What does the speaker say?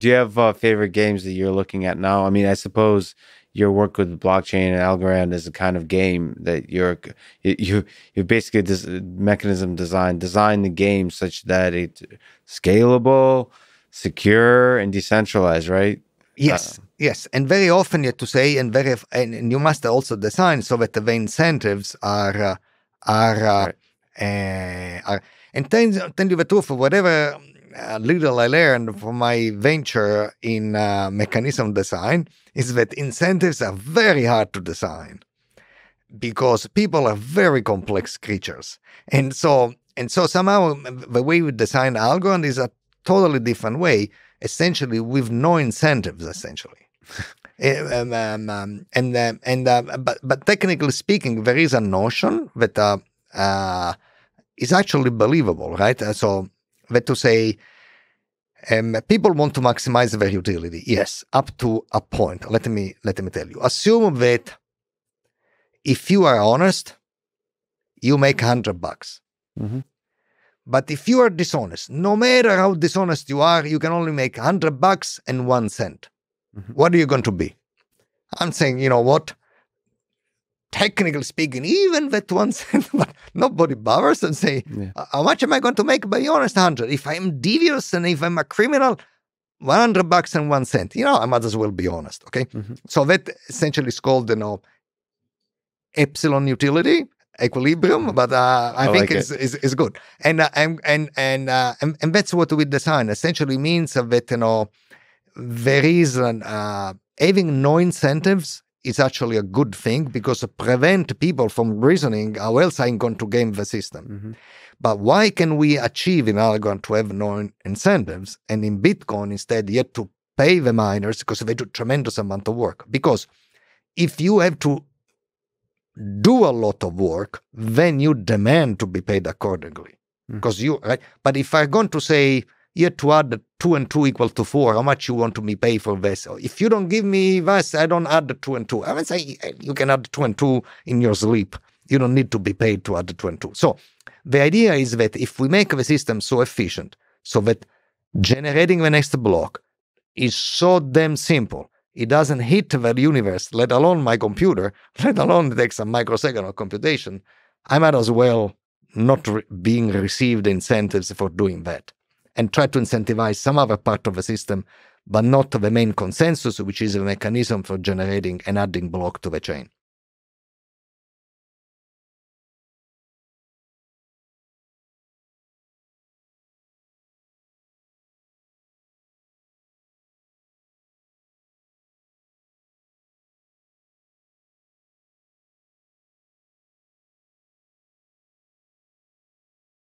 Do you have uh, favorite games that you're looking at now? I mean, I suppose your work with blockchain and Algorand is a kind of game that you're you you basically mechanism design design the game such that it's scalable, secure, and decentralized, right? Yes, uh, yes, and very often you have to say, and very and you must also design so that the incentives are uh, are. Uh, right. Uh, are, and tell, tell you the truth, whatever a little I learned from my venture in uh, mechanism design is that incentives are very hard to design because people are very complex creatures. And so and so somehow um, the way we design algorithm is a totally different way, essentially with no incentives, essentially. Eh, um, um, um, and uh, and uh, but but technically speaking, there is a notion that uh, uh is actually believable, right? Uh, so that to say, um, people want to maximize their utility. Yes, up to a point. Let me let me tell you. Assume that if you are honest, you make hundred bucks. Mm-hmm. But if you are dishonest, no matter how dishonest you are, you can only make hundred bucks and one cent. Mm-hmm. What are you going to be? I'm saying, you know what? technically speaking, even that one cent, but nobody bothers and say, yeah. Uh, how much am I going to make by honest hundred? If I'm devious and if I'm a criminal, 100 bucks and one cent. You know, I might as well be honest, okay? Mm-hmm. So that essentially is called, you know, epsilon utility equilibrium, mm-hmm. but uh, I, I, think like it's, it. is, good. And, uh, and, and, and, uh, and, and, that's what we design essentially means that, you know, there is an, uh, having no incentives is actually a good thing because prevent people from reasoning how else I'm going to game the system. Mm-hmm. But why can we achieve in Algorand to have no incentives and in Bitcoin instead yet to pay the miners because they do tremendous amount of work? Because if you have to do a lot of work, then you demand to be paid accordingly. Mm-hmm. Because you right. But if I'm going to say yet to add the two and two equal to four. How much you want to me pay for this? If you don't give me vice, I don't add the two and two. I would say you can add two and two in your sleep. You don't need to be paid to add the two and two. So the idea is that if we make the system so efficient, so that generating the next block is so damn simple. It doesn't hit the universe, let alone my computer, let alone it takes a microsecond of computation. I might as well not re- being received incentives for doing that and try to incentivize some other part of the system, but not the main consensus, which is a mechanism for generating an adding block to the chain.